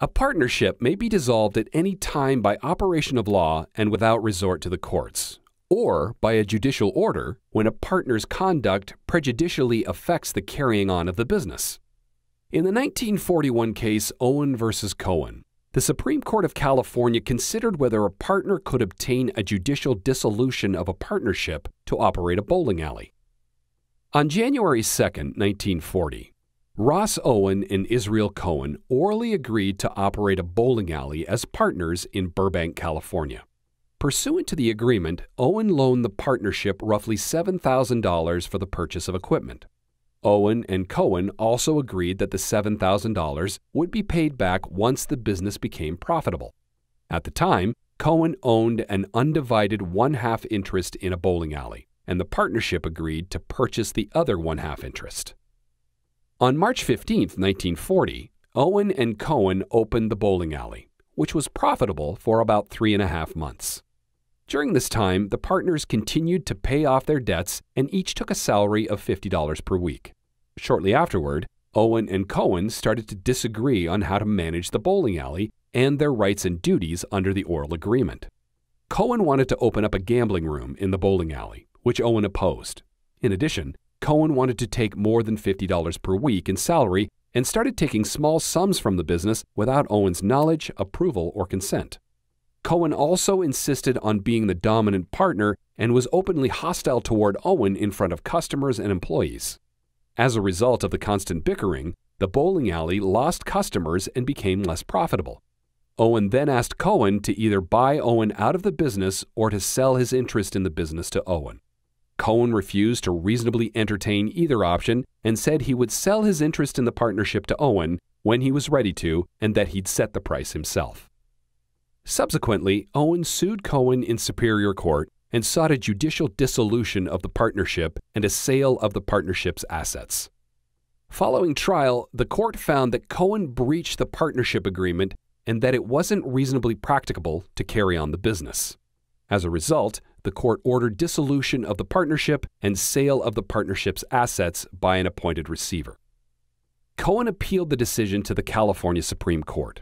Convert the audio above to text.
A partnership may be dissolved at any time by operation of law and without resort to the courts, or by a judicial order when a partner's conduct prejudicially affects the carrying on of the business. In the 1941 case Owen v. Cohen, the Supreme Court of California considered whether a partner could obtain a judicial dissolution of a partnership to operate a bowling alley. On January 2, 1940, Ross Owen and Israel Cohen orally agreed to operate a bowling alley as partners in Burbank, California. Pursuant to the agreement, Owen loaned the partnership roughly $7,000 for the purchase of equipment. Owen and Cohen also agreed that the $7,000 would be paid back once the business became profitable. At the time, Cohen owned an undivided one half interest in a bowling alley, and the partnership agreed to purchase the other one half interest. On March 15, 1940, Owen and Cohen opened the bowling alley, which was profitable for about three and a half months. During this time, the partners continued to pay off their debts and each took a salary of $50 per week. Shortly afterward, Owen and Cohen started to disagree on how to manage the bowling alley and their rights and duties under the oral agreement. Cohen wanted to open up a gambling room in the bowling alley, which Owen opposed. In addition, Cohen wanted to take more than $50 per week in salary and started taking small sums from the business without Owen's knowledge, approval, or consent. Cohen also insisted on being the dominant partner and was openly hostile toward Owen in front of customers and employees. As a result of the constant bickering, the bowling alley lost customers and became less profitable. Owen then asked Cohen to either buy Owen out of the business or to sell his interest in the business to Owen. Cohen refused to reasonably entertain either option and said he would sell his interest in the partnership to Owen when he was ready to and that he'd set the price himself. Subsequently, Owen sued Cohen in Superior Court and sought a judicial dissolution of the partnership and a sale of the partnership's assets. Following trial, the court found that Cohen breached the partnership agreement and that it wasn't reasonably practicable to carry on the business. As a result, the court ordered dissolution of the partnership and sale of the partnership's assets by an appointed receiver. Cohen appealed the decision to the California Supreme Court.